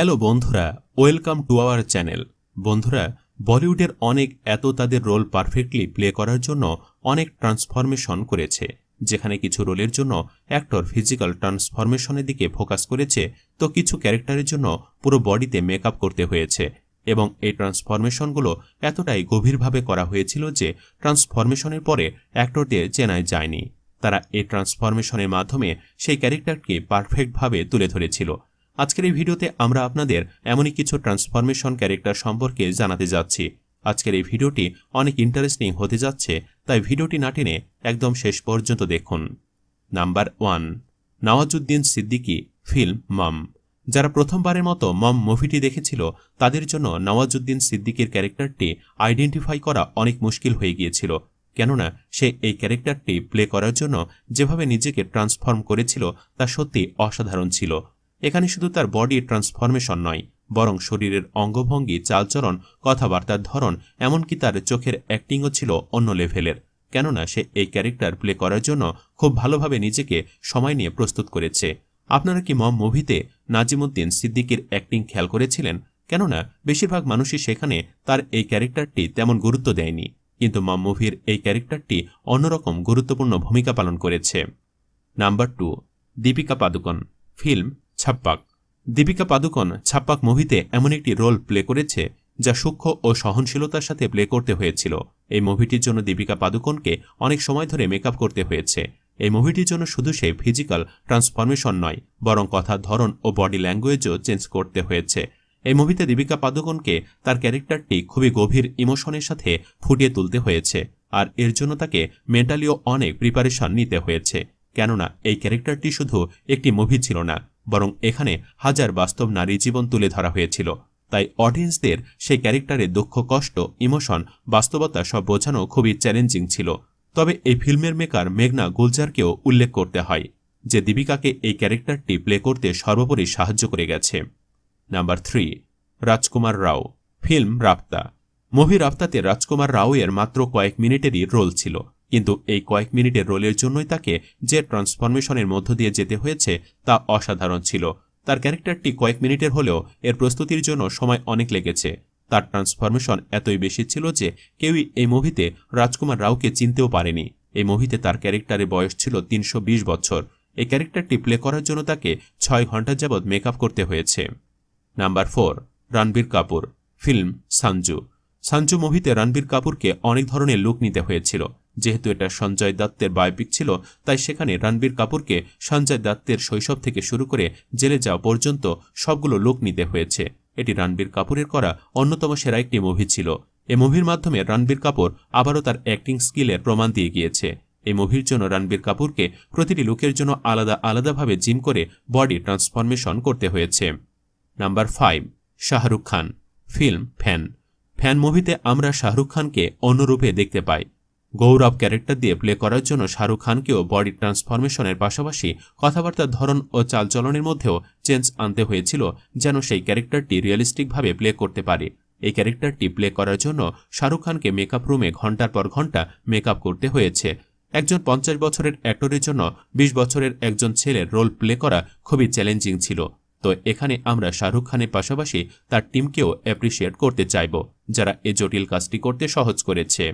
hello বন্ধুরা welcome to our channel বন্ধুরা বলিউডের অনেক এত তাদের রোল পারফেক্টলি প্লে করার জন্য অনেক ট্রান্সফরমেশন করেছে যেখানে কিছু রোলের জন্য অ্যাক্টর ফিজিক্যাল ট্রান্সফরমেশনের দিকে ফোকাস করেছে তো কিছু ক্যারেক্টারের জন্য পুরো বডিতে মেকআপ করতে হয়েছে এবং এই ট্রান্সফরমেশনগুলো এতটাই গভীরভাবে করা হয়েছিল যে ট্রান্সফরমেশনের পরে অ্যাক্টরদের চেনায় যায়নি তারা এই ট্রান্সফরমেশনের মাধ্যমে সেই ক্যারেক্টারকে পারফেক্টভাবে তুলে ধরেছিল আজকের এই ভিডিওতে আমরা আপনাদের এমনই কিছু ট্রান্সফরমেশন ক্যারেক্টার সম্পর্কে জানাতে যাচ্ছি আজকের এই ভিডিওটি অনেক ইন্টারেস্টিং হতে যাচ্ছে তাই ভিডিওটি না টেনে একদম শেষ পর্যন্ত দেখুন number one Nawazuddin Siddiqui film Mom যারা প্রথমবারের মতো মম মুভিটি দেখেছিল তাদের জন্য নওয়াজুদ্দিন সিদ্দিকির ক্যারেক্টারটি আইডেন্টিফাই করা অনেক মুশকিল হয়ে গিয়েছিল কেননা সে এই ক্যারেক্টারটি প্লে করার জন্য যেভাবে নিজেকে ট্রান্সফর্ম করেছিল তা সত্যি অসাধারণ ছিল এখানে শুধু তার বডি ট্রান্সফরমেশন নয় বরং শরীরের অঙ্গভঙ্গি চালচরণ কথাবার্তার ধরন এমনকি তার চোখের অ্যাক্টিংও ছিল অন্য লেভেলের কেননা সে এই ক্যারেক্টার প্লে করার জন্য খুব ভালোভাবে নিজেকে সময় নিয়ে প্রস্তুত করেছে আপনারা কি মম মুভিতে নাজিমুদ্দিন সিদ্দিকির অ্যাক্টিং খেয়াল করেছিলেন কেননা বেশিরভাগ মানুষই সেখানে তার এই ক্যারেক্টারটি তেমন গুরুত্ব দেয়নি কিন্তু মম মুভির এই ক্যারেক্টারটি অন্যরকম গুরুত্বপূর্ণ ভূমিকা পালন করেছে number two Deepika Padukone film Chhapaak Deepika Padukone Chhapaak মুভিতে এমন একটি রোল প্লে করেছে যা সূক্ষ্ম ও সহনশীলতার সাথে প্লে করতে হয়েছিল এই মুভিটির জন্য দীপিকা পাদুকনকে অনেক সময় ধরে মেকআপ করতে হয়েছে এই মুভিটির জন্য শুধু সে ফিজিক্যাল ট্রান্সফরমেশন নয় বরং কথা ধরন ও বডি ল্যাঙ্গুয়েজও চেঞ্জ করতে হয়েছে এই মুভিতে দীপিকা পাদুকনকে তার ক্যারেক্টারটি খুবই গভীর ইমোশনের সাথে ফুটিয়ে তুলতে হয়েছে আর এর জন্য তাকে মেন্টালিও অনেক প্রিপারেশন নিতে হয়েছে কেননা এই ক্যারেক্টারটি শুধু একটি মুভি ছিল না বরং এখানে হাজার বাস্তব নারী জীবন তুলে ধরা হয়েছিল তাই অডিয়েন্সদের সেই ক্যারেক্টারের দুঃখ কষ্ট ইমোশন বাস্তবতা সব বোঝানো খুবই চ্যালেঞ্জিং ছিল তবে এই ফিল্মের মেকার মেঘনা গুলজারকেও উল্লেখ করতে হয় যে দীপিকাকে এই ক্যারেক্টারটি প্লে করতে সর্বোপরি সাহায্য করে গেছে number three Rajkummar Rao film Raabta movie রাপ্তাতে রাজকুমার রাও এর মাত্র কয়েক মিনিটেরই রোল ছিল কিন্তু এই কয়েক মিনিটের রোলের জন্যই তাকে যে ট্রান্সফরমেশনের মধ্য দিয়ে যেতে হয়েছে তা অসাধারণ ছিল তার ক্যারেক্টারটি কয়েক মিনিটের হলেও এর প্রস্তুতির জন্য সময় অনেক লেগেছে তার ট্রান্সফরমেশন এতই বেশি ছিল যে কেউই এই মুভিতে রাজকুমার রাওকে চিনতেও পারেনি এই মুভিতে তার ক্যারেক্টারে বয়স ছিল তিনশো বছর এই ক্যারেক্টারটি প্লে করার জন্য তাকে ছয় ঘন্টা যাবৎ মেকআপ করতে হয়েছে number four Ranbir Kapoor film Sanju Sanju মুভিতে রণবীর কাপুরকে অনেক ধরনের লুক নিতে হয়েছিল যেহেতু এটা সঞ্জয় দত্তের বায়োপিক ছিল তাই সেখানে রণবীর কাপুরকে সঞ্জয় দত্তের শৈশব থেকে শুরু করে জেলে যাওয়া পর্যন্ত সবগুলো লোক নিতে হয়েছে এটি রণবীর কাপুরের করা অন্যতম সেরা একটি মুভি ছিল এ মুভির মাধ্যমে রণবীর কাপুর আবারও তার অ্যাক্টিং স্কিলের প্রমাণ দিয়ে গিয়েছে এই মুভির জন্য রণবীর কাপুরকে প্রতিটি লুকের জন্য আলাদা আলাদাভাবে জিম করে বডি ট্রান্সফরমেশন করতে হয়েছে number five Shahrukh Khan film Fan Fan মুভিতে আমরা শাহরুখ খানকে অন্যরূপে দেখতে পাই গৌরব ক্যারেক্টার দিয়ে প্লে করার জন্য শাহরুখ খানকেও বডি ট্রান্সফরমেশনের পাশাপাশি কথাবার্তার ধরন ও চালচলনের মধ্যেও চেঞ্জ আনতে হয়েছিল যেন সেই ক্যারেক্টারটি রিয়েলিস্টিকভাবে প্লে করতে পারে এই ক্যারেক্টারটি প্লে করার জন্য শাহরুখ খানকে মেকআপ রুমে ঘন্টার পর ঘন্টা মেকআপ করতে হয়েছে একজন পঞ্চাশ বছরের অ্যাক্টরের জন্য ২০ বছরের একজন ছেলের রোল প্লে করা খুবই চ্যালেঞ্জিং ছিল তো এখানে আমরা শাহরুখ খানের পাশাপাশি তার টিমকেও অ্যাপ্রিসিয়েট করতে চাইব যারা এ জটিল কাজটি করতে সহজ করেছে